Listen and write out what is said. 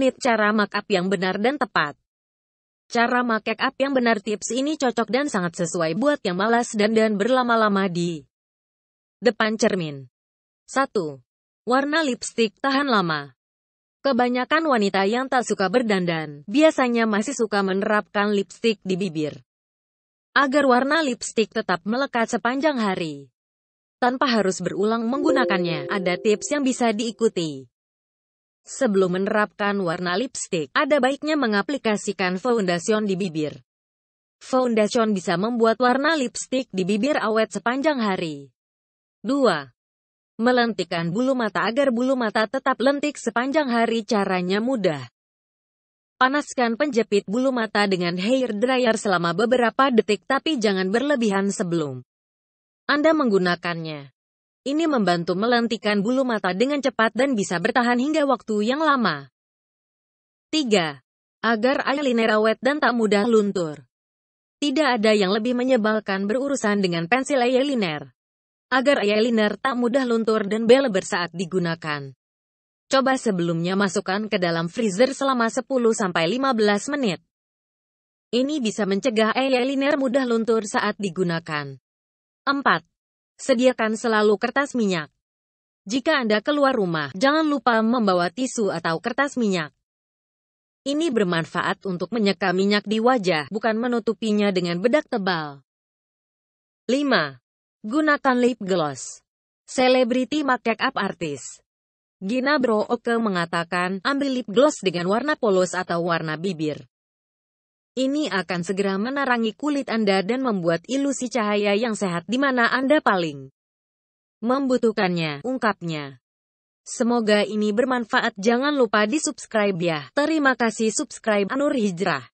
menit cara up yang benar dan tepat. Cara make up yang benar tips ini cocok dan sangat sesuai buat yang malas dan dan berlama-lama di depan cermin. 1. Warna lipstick tahan lama. Kebanyakan wanita yang tak suka berdandan biasanya masih suka menerapkan lipstick di bibir agar warna lipstick tetap melekat sepanjang hari. Tanpa harus berulang menggunakannya, ada tips yang bisa diikuti. Sebelum menerapkan warna lipstick, ada baiknya mengaplikasikan foundation di bibir. Foundation bisa membuat warna lipstick di bibir awet sepanjang hari. 2. Melentikkan bulu mata agar bulu mata tetap lentik sepanjang hari caranya mudah. Panaskan penjepit bulu mata dengan hair dryer selama beberapa detik tapi jangan berlebihan sebelum Anda menggunakannya. Ini membantu melentikan bulu mata dengan cepat dan bisa bertahan hingga waktu yang lama. 3. Agar eyeliner awet dan tak mudah luntur. Tidak ada yang lebih menyebalkan berurusan dengan pensil eyeliner. Agar eyeliner tak mudah luntur dan bel bersaat digunakan. Coba sebelumnya masukkan ke dalam freezer selama 10-15 menit. Ini bisa mencegah eyeliner mudah luntur saat digunakan. 4. Sediakan selalu kertas minyak. Jika Anda keluar rumah, jangan lupa membawa tisu atau kertas minyak. Ini bermanfaat untuk menyeka minyak di wajah, bukan menutupinya dengan bedak tebal. 5. Gunakan lip gloss. Selebriti make up artis. Gina Brooke mengatakan, ambil lip gloss dengan warna polos atau warna bibir. Ini akan segera menerangi kulit Anda dan membuat ilusi cahaya yang sehat di mana Anda paling membutuhkannya, ungkapnya. Semoga ini bermanfaat. Jangan lupa di-subscribe ya. Terima kasih subscribe Anur Hijrah.